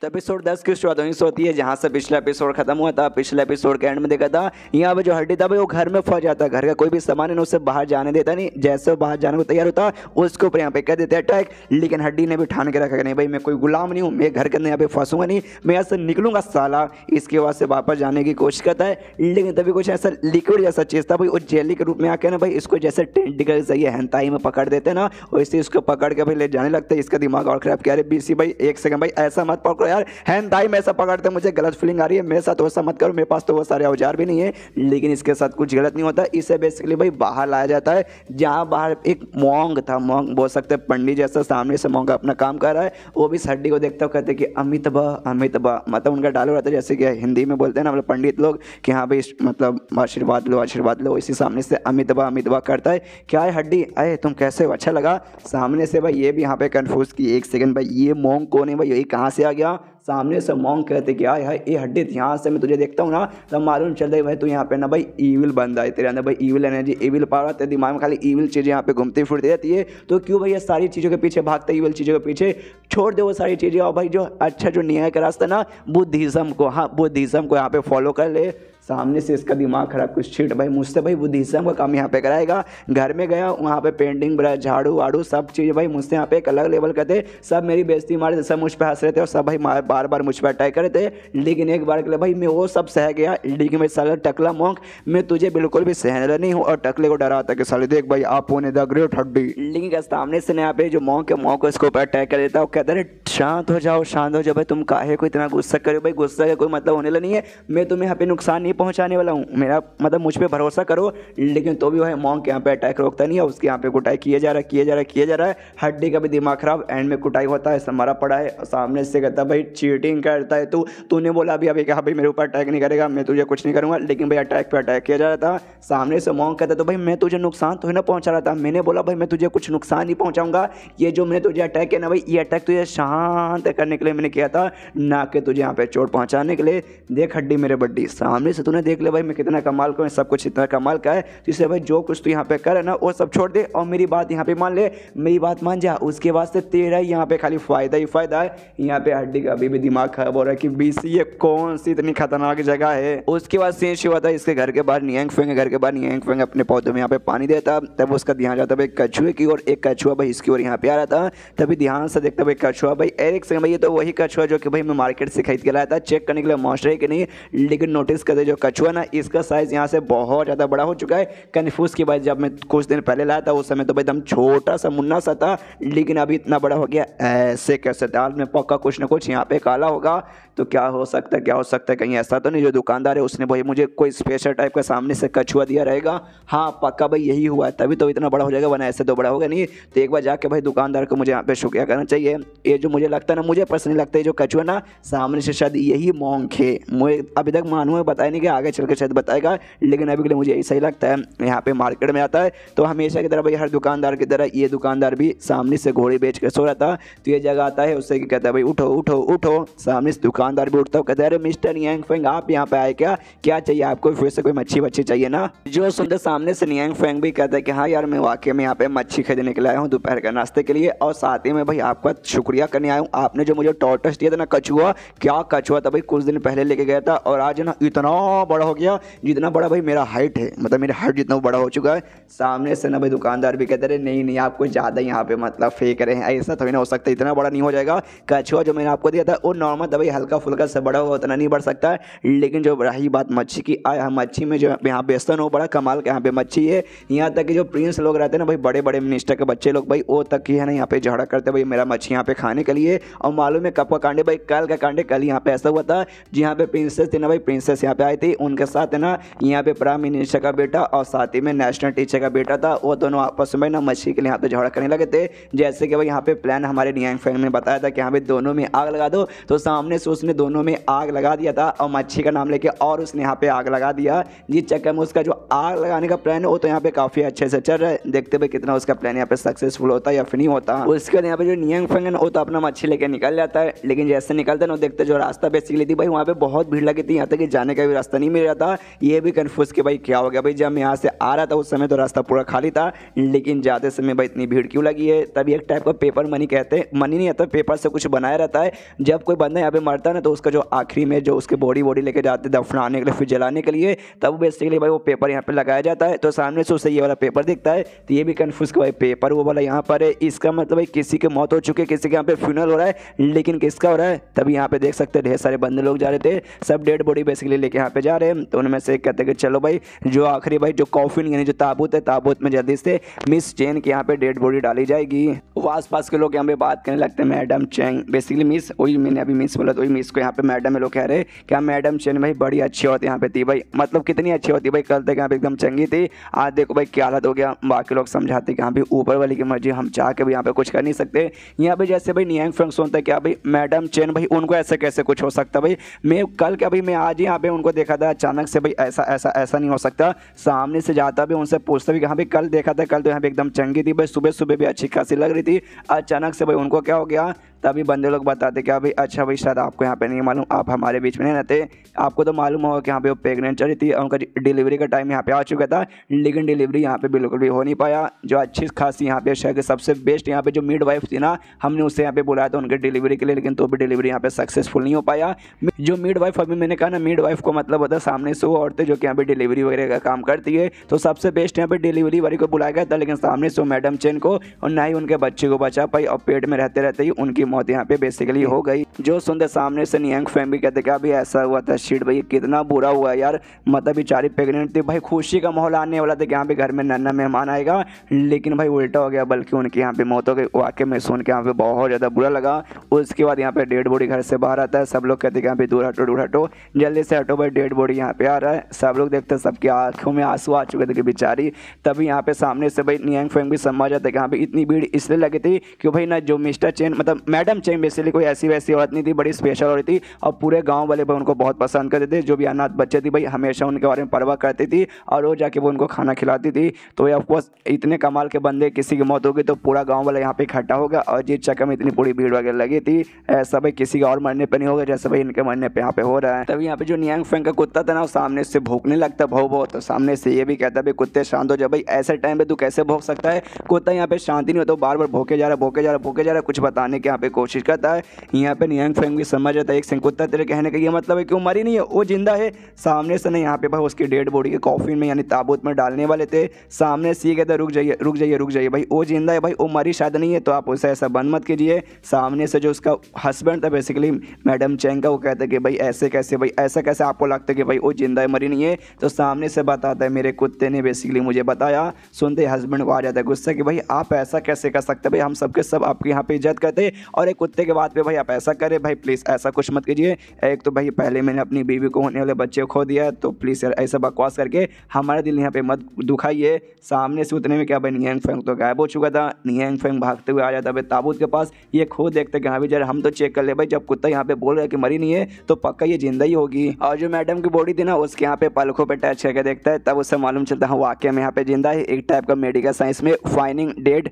तो एपिसोड दस की शुरुआत होती है जहाँ से पिछला एपिसोड खत्म हुआ था पिछले एपिसोड के एंड में देखा था यहाँ पर जो हड्डी था भाई वो घर में फंस जाता घर का कोई भी सामान है उसे बाहर जाने देता नहीं जैसे वो बाहर जाने को तैयार होता उसके ऊपर यहाँ पे कह देते अटैक लेकिन हड्डी ने भी ठान के रखा नहीं भाई मैं कोई गुलाम नहीं हूँ मैं घर के अंदर यहाँ पे फंसूंगा नहीं मैं यहाँ से निकलूंगा साला इसके बाद से वापस जाने की कोशिश करता है लेकिन तभी कुछ ऐसा लिक्विड जैसा चीज़ था भाई वो जेली के रूप में आके ना भाई इसको जैसे टेंटिकल सही हैंताई में पकड़ देते ना वैसे उसको इसको पकड़ के भाई ले जाने लगते इसका दिमाग और खराब किया अरे बीसी भाई एक सेकंड भाई ऐसा मत पकड़ करो यार हैंड दाई में ऐसा पकड़ते मुझे गलत फीलिंग आ रही है मेरे साथ वैसा मत करो मेरे पास तो वो सारे औजार भी नहीं है लेकिन इसके साथ कुछ गलत नहीं होता इसे बेसिकली भाई बाहर लाया जाता है जहाँ बाहर एक मोंग था मोंग बोल सकते पंडित जैसा सामने से मोंग अपना काम कर रहा है वो भी हड्डी को देखते हुए कहते कि अमितभा अमितभा मतलब उनका डालो रहता है जैसे कि हिंदी में बोलते हैं ना मतलब पंडित लोग कि हाँ भाई मतलब आशीर्वाद लो आशीर्वाद लो इसी सामने से अमितभा अमितभा करता है क्या है हड्डी अरे तुम कैसे हो अच्छा लगा सामने से भाई ये भी यहाँ पे कन्फ्यूज़ की एक सेकेंड भाई ये मोंग कौन है भाई यही कहाँ से आ गया ना सामने से मोंग कहते कि आए हाय ये हड्डी ध्यान से मैं तुझे देखता हूँ ना तब मालूम चल रही भाई तू यहाँ पे ना भाई ईविल बंदा है तेरे अंदर भाई ईविल एनर्जी ईविल पावर तेरे दिमाग में खाली ईविल चीज़ें यहाँ पे घूमती फिरती रहती है तो क्यों भाई ये सारी चीज़ों के पीछे भागते ईविल चीज़ों के पीछे छोड़ दे वो सारी चीज़ें और भाई जो अच्छा जो न्याय का रास्ता ना बुद्धिज़म को हाँ बुद्धिज़म को यहाँ पे फॉलो कर ले सामने से इसका दिमाग खराब कुछ छीट भाई मुझसे भाई बुद्धिज़्म का काम यहाँ पे कराएगा घर में गया वहाँ पे पेंटिंग ब्रश झाड़ू वाड़ू सब चीज़ भाई मुझसे यहाँ पे एक अलग लेवल करते सब मेरी बेजती मारे थे सब मुझ पर हंस रहे थे और सब भाई बार बार मुझ पर अटैक कर रहे थे लेकिन एक बार के लिए भाई मैं वो सब सह गया लेकिन मैं साल टकला मोंक मैं तुझे बिल्कुल भी सहला नहीं हूँ और टकले को डरा था कि साल देख भाई आप होने द ग्रेट हड्डी लेकिन सामने से यहाँ पे जो मोंक है मोंक उसके ऊपर अटैक कर देता है कहते रहे शांत हो जाओ शांत हो जाओ भाई तुम काहे को इतना गुस्सा करो भाई गुस्सा का कोई मतलब होने लगा नहीं है मैं तुम्हें यहाँ पे नुकसान नहीं पहुंचाने वाला हूँ मेरा मतलब मुझ पर भरोसा करो लेकिन तो भी वह मॉन्ग के यहाँ पे अटैक रोकता नहीं है उसके यहाँ पे कुटाई किया जा रहा है किया जा रहा है किया जा रहा है हड्डी का भी दिमाग खराब एंड में कुटाई होता है समारा पड़ा है सामने से कहता है भाई चीटिंग करता है तू तूने बोला अभी अभी कहा भाई मेरे ऊपर अटैक नहीं करेगा मैं तुझे कुछ नहीं करूँगा लेकिन भाई अटैक पर अटैक किया जा रहा था सामने से मॉन्ग कहता तो भाई मैं तुझे नुकसान तो ना पहुँचा रहा था मैंने बोला भाई मैं तुझे कुछ नुकसान नहीं पहुँचाऊंगा ये जो मैंने तुझे अटैक किया ना भाई ये अटैक तुझे शांत करने के लिए मैंने किया था ना कि तुझे यहाँ पे चोट पहुँचाने के लिए देख हड्डी मेरे बड्डी सामने से तूने देख ले भाई मैं कितना कमाल का सब कुछ इतना कमाल का है तो इसलिए भाई जो कुछ तू यहाँ पे कर ना वो सब छोड़ दे और मेरी बात यहाँ पे मान ले मेरी बात मान जा उसके बाद से तेरा यहाँ पे खाली फ़ायदा ही फ़ायदा है यहाँ पे हड्डी का अभी भी दिमाग खराब हो रहा है कि बी सी ये कौन सी इतनी खतरनाक जगह है उसके बाद से शिवा था इसके घर के बाहर नियंग फेंग घर के बाहर नियंग फेंग अपने पौधों में यहाँ पे पानी देता तब उसका ध्यान जाता भाई कछुए की और एक कछुआ भाई इसकी ओर यहाँ पे आ रहा था तभी ध्यान से देखता भाई कछुआ भाई एरिक सेकंड भाई ये तो वही कछुआ जो कि भाई मैं मार्केट से खरीद के लाया था चेक करने के लिए मॉस्टर है कि नहीं लेकिन नोटिस करते जो कछुआ ना इसका साइज़ यहाँ से बहुत ज़्यादा बड़ा हो चुका है कन्फ्यूज़ की बात जब मैं कुछ दिन पहले लाया था उस समय तो भाई एकदम छोटा सा मुन्ना सा था लेकिन अभी इतना बड़ा हो गया ऐसे कैसे दाल में पक्का कुछ ना कुछ यहाँ पे काला होगा तो क्या हो सकता है क्या हो सकता है कहीं ऐसा तो नहीं जो दुकानदार है उसने भाई मुझे कोई स्पेशल टाइप का सामने से कछुआ दिया रहेगा हाँ पक्का भाई यही हुआ है तभी तो इतना बड़ा हो जाएगा वरना ऐसे तो बड़ा होगा नहीं तो एक बार जाके भाई दुकानदार को मुझे यहाँ पे शुक्रिया करना चाहिए ये जो मुझे लगता है ना मुझे पर्सनली लगता है जो कछुआ ना सामने से शायद यही मोंग है मुझे अभी तक मानू है बताया नहीं कि आगे चल के शायद बताएगा लेकिन अभी के लिए मुझे यही सही लगता है यहाँ पे मार्केट में आता है तो हमेशा की तरह भाई हर दुकानदार की तरह ये दुकानदार भी सामने से घोड़े बेच कर सो रहा था तो ये जगह आता है उससे कहता है भाई उठो उठो उठो सामने से दुकान दुकानदार भी उठता कहता है अरे मिस्टर नियांग फेंग आप यहाँ पे आए क्या क्या चाहिए आपको फिर से कोई मच्छी वच्छी चाहिए ना जो सुनते सामने से नियांग फेंग भी कहता है कि हाँ यार मैं वाकई में यहाँ पे मच्छी खरीदने के लिए आया हूँ दोपहर के नाश्ते के लिए और साथ ही में भाई आपका शुक्रिया करने आया हूँ आपने जो मुझे टॉर्टस दिया था ना कछुआ क्या कछुआ था भाई कुछ दिन पहले लेके गया था और आज ना इतना बड़ा हो गया जितना बड़ा भाई मेरा हाइट है मतलब मेरा हाइट जितना बड़ा हो चुका है सामने से ना भाई दुकानदार भी कहते रहे नहीं नहीं आपको ज़्यादा यहाँ पे मतलब फेंक रहे हैं ऐसा थोड़ी ना हो सकता इतना बड़ा नहीं हो जाएगा कछुआ जो मैंने आपको दिया था वो नॉर्मल था भाई हल्का हल्का फुल्का से बड़ा हुआ उतना नहीं बढ़ सकता है लेकिन जो रही बात मच्छी की आए हम मच्छी में जो यहाँ बेसन हो बड़ा कमाल के यहाँ पे मच्छी है यहाँ तक कि जो प्रिंस लोग रहते हैं ना भाई बड़े बड़े मिनिस्टर के बच्चे लोग भाई वो तक ही है ना यहाँ पे झगड़ा करते भाई मेरा मच्छी यहाँ पे खाने के लिए और मालूम है कब का कांडे भाई कल का कांडे कल यहाँ पे ऐसा हुआ था जहाँ पे प्रिंसेस थी ना भाई प्रिंसेस यहाँ पे आई थी उनके साथ है ना यहाँ पे प्राइम मिनिस्टर का बेटा और साथ ही में नेशनल टीचर का बेटा था वो दोनों आपस में ना मच्छी के लिए यहाँ पे झगड़ा करने लगे थे जैसे कि भाई यहाँ पे प्लान हमारे नियांग फैन ने बताया था कि यहाँ पे दोनों में आग लगा दो तो सामने से उस उसने दोनों में आग लगा दिया था और मच्छी का नाम लेके और उसने यहाँ पे आग लगा दिया जिस चक्कर में उसका जो आग लगाने का प्लान है वो तो यहाँ पे काफ़ी अच्छे से चल रहा है देखते हुए कितना उसका प्लान यहाँ पे सक्सेसफुल होता है या फिर नहीं होता उसके बाद यहाँ पे जो नियंग फंगन वो तो अपना मच्छी लेके निकल जाता है लेकिन जैसे निकलते हैं वो देखते जो रास्ता बेसिकली थी भाई वहाँ पे बहुत भीड़ लगी थी यहाँ तक जाने का भी रास्ता नहीं मिल रहा था ये भी कन्फ्यूज़ कि भाई क्या हो गया भाई जब मैं यहाँ से आ रहा था उस समय तो रास्ता पूरा खाली था लेकिन जाते समय भाई इतनी भीड़ क्यों लगी है तभी एक टाइप का पेपर मनी कहते हैं मनी नहीं आता पेपर से कुछ बनाया रहता है जब कोई बंदा यहाँ पे मरता ना तो उसका जो आखिरी में जो उसके बॉडी वॉडी लेके जाते दफनाने के लिए फिर जलाने के लिए तब बेसिकली भाई वो पेपर यहाँ पर लगाया जाता है तो सामने से उसे ये वाला पेपर दिखता है तो ये भी कन्फ्यूज़ कि भाई पेपर वो वाला यहाँ पर है इसका मतलब भाई किसी की मौत हो चुकी है किसी के यहाँ पर फ्यूनल हो रहा है लेकिन किसका हो रहा है तभी यहाँ पर देख सकते ढेर सारे बंदे लोग जा रहे थे सब डेड बॉडी बेसिकली लेके यहाँ पर जा रहे हैं तो उनमें से कहते हैं कि चलो भाई जो आखिरी भाई जो कॉफिन यानी जो ताबूत है ताबूत में जल्दी से मिस चेन की यहाँ पर डेड बॉडी डाली जाएगी वो आसपास के लोग यहाँ पे बात करने लगते हैं मैडम चेंग बेसिकली मिस वही मैंने अभी मिस बोला तो वही मिस इसको यहाँ पे मैडम है लोग कह रहे क्या हाँ, मैडम चेन भाई बड़ी अच्छी होती यहाँ पे थी भाई मतलब कितनी अच्छी होती भाई कल तक यहाँ पे एकदम चंगी थी आज देखो भाई क्या हालत हो गया बाकी लोग समझाते कि यहाँ पे ऊपर वाली की मर्जी हम चाह के भी यहाँ पे कुछ कर नहीं सकते यहाँ पे जैसे भाई नियंग फंक्शन सुनते क्या हाँ भाई मैडम चेन भाई उनको ऐसे कैसे कुछ हो सकता भाई मैं कल क्या भाई मैं आज ही यहाँ पे उनको देखा था अचानक से भाई ऐसा ऐसा ऐसा नहीं हो सकता सामने से जाता भी उनसे पूछता भी हाँ भाई कल देखा था कल तो यहाँ पे एकदम चंगी थी भाई सुबह सुबह भी अच्छी खासी लग रही थी अचानक से भाई उनको क्या हो गया तभी बंदे लोग बताते कि अभी अच्छा भाई शायद आपको यहाँ पे नहीं मालूम आप हमारे बीच में नहीं रहते आपको तो मालूम होगा कि यहाँ पे वो प्रेगनेंट चल रही थी उनका डिलीवरी का टाइम यहाँ पे आ चुका था लेकिन डिलीवरी यहाँ पे बिल्कुल भी हो नहीं पाया जो अच्छी खासी यहाँ पे शहर के सबसे बेस्ट यहाँ पे जो मिड वाइफ थी ना हमने उससे यहाँ पे बुलाया था उनके डिलीवरी के लिए लेकिन तो भी डिलीवरी यहाँ पे सक्सेसफुल नहीं हो पाया जो मिड वाइफ अभी मैंने कहा ना मिड वाइफ को मतलब होता है सामने से वो औरतें जो कि यहाँ पे डिलीवरी वगैरह का काम करती है तो सबसे बेस्ट यहाँ पे डिलीवरी वाली को बुलाया गया था लेकिन सामने से मैडम चेन को और ना ही उनके बच्चे को बचा पाई और पेट में रहते रहते ही उनकी मौत यहाँ पे बेसिकली हो गई जो सुन रहे सामने से नियंग फैमिली कहते क्या भी ऐसा हुआ था शीट भाई कितना बुरा हुआ यार मतलब बेचारी प्रेगनेंट थी भाई खुशी का माहौल आने वाला था कि यहाँ पे घर में नन्ना मेहमान आएगा लेकिन भाई उल्टा हो गया बल्कि उनकी यहाँ पे मौत हो गई वाक्य में सुन के यहाँ पे बहुत ज़्यादा बुरा लगा उसके बाद यहाँ पे डेड बॉडी घर से बाहर आता है सब लोग कहते यहाँ पे दूर हटो दूर हटो जल्दी से हटो भाई डेड बॉडी यहाँ पे आ रहा है सब लोग देखते सबकी आंखों में आंसू आ चुके थे बेचारी तभी यहाँ पे सामने से भाई नियंग फैमिली समझ आता है कि यहाँ पे इतनी भीड़ इसलिए लगी थी कि भाई ना जो मिस्टर चेन मतलब मैडम चेंग बेसिकली कोई ऐसी वैसी औरत नहीं थी बड़ी स्पेशल औरत थी और पूरे गाँव वाले भाई उनको बहुत पसंद करते थे जो भी अनाथ बच्चे थे भाई हमेशा उनके बारे में परवाह करती थी और रोज जाके वो उनको खाना खिलाती थी तो ये ऑफकोर्स इतने कमाल के बंदे किसी की मौत होगी तो पूरा गाँव वाला यहाँ पे इकट्ठा होगा और जिस चक्कर में इतनी पूरी भीड़ वगैरह लगी थी ऐसा भाई किसी का और मरने पर नहीं होगा जैसा भाई इनके मरने पर यहाँ पे हो रहा है तभी यहाँ पे जो नियांग फेंग का कुत्ता था ना वो सामने से भूखने लगता भाव बहुत तो सामने से ये भी कहता भाई कुत्ते शांत हो जाए भाई ऐसे टाइम पे तू कैसे भोग सकता है कुत्ता यहाँ पे शांति नहीं होता बार बार भोके जा रहा भोके जा रहा भोके जा रहा कुछ बताने के यहाँ पे पे कोशिश करता है यहाँ पे नियंग फेंग भी समझ जाता है एक संकुत्ता तेरे कहने का ये मतलब है कि वो मरी नहीं है वो जिंदा है सामने से नहीं यहाँ पे भाई उसकी डेड बॉडी के कॉफिन में यानी ताबूत में डालने वाले थे सामने सी कहते हैं रुक जाइए रुक जाइए रुक जाइए भाई वो जिंदा है भाई वो मरी शायद नहीं है तो आप उसे ऐसा बंद मत कीजिए सामने से जो उसका हस्बैंड था बेसिकली मैडम चैंग का वो कहते है कि भाई ऐसे कैसे भाई ऐसा कैसे आपको लगता है कि भाई वो जिंदा है मरी नहीं है तो सामने से बताता है मेरे कुत्ते ने बेसिकली मुझे बताया सुनते हस्बैंड को आ जाता है गुस्सा कि भाई आप ऐसा कैसे कर सकते भाई हम सबके सब आपके यहाँ पे इज्जत करते और एक कुत्ते के बात पे भाई आप ऐसा करें भाई प्लीज़ ऐसा कुछ मत कीजिए एक तो भाई पहले मैंने अपनी बीवी को होने वाले बच्चे को खो दिया तो प्लीज़ यार ऐसा बकवास करके हमारा दिल यहाँ पे मत दुखाइए सामने से उतने में क्या भाई नियंग फेंग तो गायब हो चुका था नियंग फेंग भागते हुए आ जाता भाई ताबूत के पास ये खो देखते कि हाँ भाई जरा हम तो चेक कर ले भाई जब कुत्ता यहाँ पे बोल रहा है कि मरी नहीं है तो पक्का ये जिंदा ही होगी और जो मैडम की बॉडी थी ना उसके यहाँ पे पलखों पर टच करके देखता है तब उससे मालूम चलता है हाँ, वाक्य में यहाँ पे जिंदा है एक टाइप का मेडिकल साइंस में फाइनिंग डेड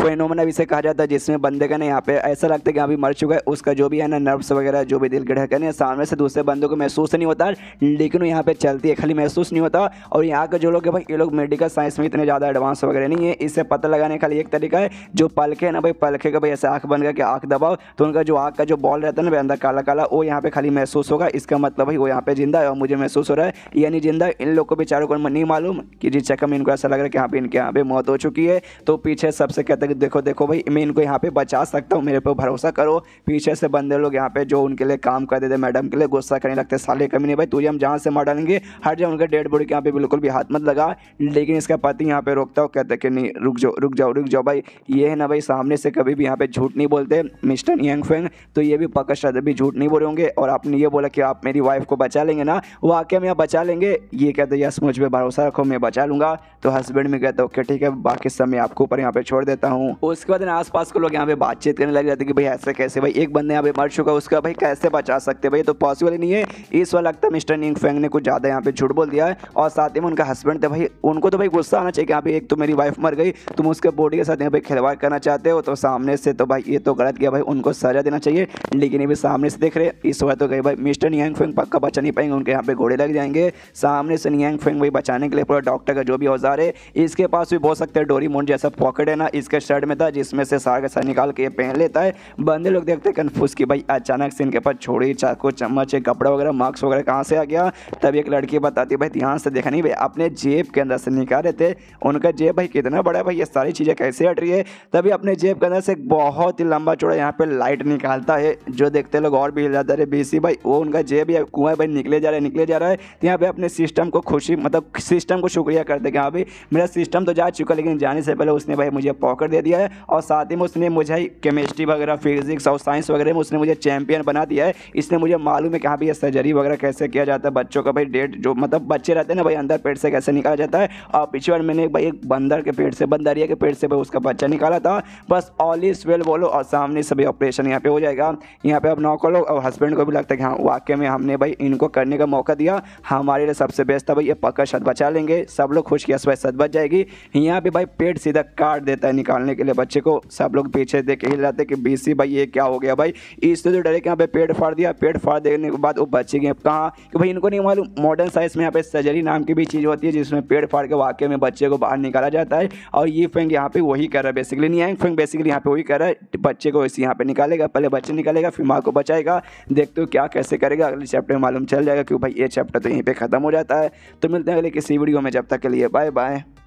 फेनोमना इसे कहा जाता है जिसमें बंदे का ना यहाँ पे ऐसा ऐसा लगता है कि यहाँ भी मर चुका है उसका जो भी है ना नर्व्स वगैरह जो भी दिल के ढकन है सामने से दूसरे बंदों को महसूस नहीं होता लेकिन यहाँ पर चलती है खाली महसूस नहीं होता और यहाँ का जो लोग है भाई ये लोग मेडिकल साइंस में इतने ज़्यादा एडवांस वगैरह नहीं है इससे पता लगाने का एक तरीका है जो पलखे ना भाई पलखे का भाई ऐसे आँख बन गया कि आँख दबाओ तो उनका जो आँख का जो बॉल रहता है ना भाई अंदर काला काला वो यहाँ पर खाली महसूस होगा इसका मतलब भाई वो यहाँ पर जिंदा है और मुझे महसूस हो रहा है यानी जिंदा इन लोग को बेचारों को नहीं मालूम कि जिस चक्कर इनको ऐसा लग रहा है कि यहाँ पर इनके यहाँ पर मौत हो चुकी है तो पीछे सबसे कहते हैं देखो देखो भाई मैं इनको यहाँ पर बचा सकता हूँ मेरे पे भरोसा करो पीछे से बंदे लोग यहाँ पे जो उनके लिए काम कर देते मैडम के लिए गुस्सा करने लगते साले कमी नहीं भाई तुझे हम जहाँ से मार डालेंगे हर जगह उनके डेड बॉडी के यहाँ पे बिल्कुल भी हाथ मत लगा लेकिन इसका पति यहाँ पे रोकता हो कहते कि नहीं रुक जाओ रुक जाओ रुक जाओ भाई ये है ना भाई सामने से कभी भी यहाँ पे झूठ नहीं बोलते मिस्टर यंग फेंग तो ये भी पक्का शायद भी झूठ नहीं बोले होंगे और आपने ये बोला कि आप मेरी वाइफ को बचा लेंगे ना वो आके हम यहाँ बचा लेंगे ये कहते यस मुझ पर भरोसा रखो मैं बचा लूँगा तो हस्बैंड में कहते ओके ठीक है बाकी सब मैं आपको ऊपर यहाँ पे छोड़ देता हूँ उसके बाद आस पास के लोग यहाँ पे बातचीत करने लग जाते कि भाई ऐसे कैसे भाई एक बंदे यहाँ पे मर चुका उसका भाई कैसे बचा सकते भाई तो पॉसिबल ही नहीं है इस वक्त लगता है मिस्टर निंग फेंग ने कुछ ज़्यादा यहाँ पे झूठ बोल दिया है और साथ ही में उनका हस्बैंड थे तो भाई उनको तो भाई गुस्सा आना चाहिए कि यहाँ पे एक तो मेरी वाइफ मर गई तुम उसके बॉडी के साथ यहाँ पे खिलवाड़ करना चाहते हो तो सामने से तो भाई ये तो गलत किया भाई उनको सजा देना चाहिए लेकिन ये भी सामने से देख रहे इस वक्त तो गए भाई मिस्टर नियंग फेंग पक्का बचा नहीं पाएंगे उनके यहाँ पे घोड़े लग जाएंगे सामने से नियंग फेंग भाई बचाने के लिए पूरा डॉक्टर का जो भी औजार है इसके पास भी बोल सकते हैं डोरी मोन जैसा पॉकेट है ना इसके शर्ट में था जिसमें से सारा का निकाल के पहन लेता है बंदे लोग देखते कन्फ्यूज कि भाई अचानक से इनके पास छोड़ी चाकू चम्मच कपड़ा वगैरह मास्क वगैरह कहाँ से आ गया तब एक लड़की बताती भाई ध्यान से देखा नहीं भाई अपने जेब के अंदर से निकाले थे उनका जेब भाई कितना बड़ा भाई ये सारी चीज़ें कैसे हट रही है तभी अपने जेब के अंदर से एक बहुत ही लंबा चौड़ा यहाँ पर लाइट निकालता है जो देखते लोग और भी हिल जाता है बीसी भाई वो उनका जेब या कुआ भाई निकले जा रहा है निकले जा रहा है तो यहाँ पे अपने सिस्टम को खुशी मतलब सिस्टम को शुक्रिया करते कि हाँ भाई मेरा सिस्टम तो जा चुका लेकिन जाने से पहले उसने भाई मुझे पॉकेट दे दिया है और साथ ही में उसने मुझे केमिस्ट्री वगैरह वगैरह फिजिक्स और साइंस वगैरह में उसने मुझे चैंपियन बना दिया है इसने मुझे मालूम है कि हाँ भैया सर्जरी वगैरह कैसे किया जाता है बच्चों का भाई डेट जो मतलब बच्चे रहते हैं ना भाई अंदर पेट से कैसे निकाला जाता है और पिछले बार मैंने भाई एक बंदर के पेट से बंदरिया के पेट से भाई उसका बच्चा निकाला था बस ऑल इज वेल बोलो और सामने सभी ऑपरेशन यहाँ पे हो जाएगा यहाँ पे अब नौ को लोग और हस्बैंड को भी लगता है कि हाँ वाक्य में हमने भाई इनको करने का मौका दिया हमारे लिए सबसे बेस्ट था भाई ये पक्का शत बचा लेंगे सब लोग खुश किया शत बच जाएगी यहाँ पे भाई पेट सीधा काट देता है निकालने के लिए बच्चे को सब लोग पीछे देख हिल जाते कि सी भाई ये क्या हो गया भाई इससे तो डायरेक्ट यहाँ पे पेड़ फाड़ दिया पेड़ फाड़ देने के बाद वो बच्चे गए कहाँ कि भाई इनको नहीं मालूम मॉडर्न साइंस में यहाँ पे सर्जरी नाम की भी चीज़ होती है जिसमें पेड़ फाड़ के वाक्य में बच्चे को बाहर निकाला जाता है और ये फेंग यहाँ पे वही कर रहा है बेसिकली नियांग फंग बेसिकली यहाँ पे वही कर रहा है बच्चे को इसी यहाँ पे निकालेगा पहले बच्चे निकालेगा फिर माँ को बचाएगा देखते हो क्या कैसे करेगा अगले चैप्टर में मालूम चल जाएगा कि भाई ये चैप्टर तो यहीं पर खत्म हो जाता है तो मिलते हैं अगले किसी वीडियो में जब तक के लिए बाय बाय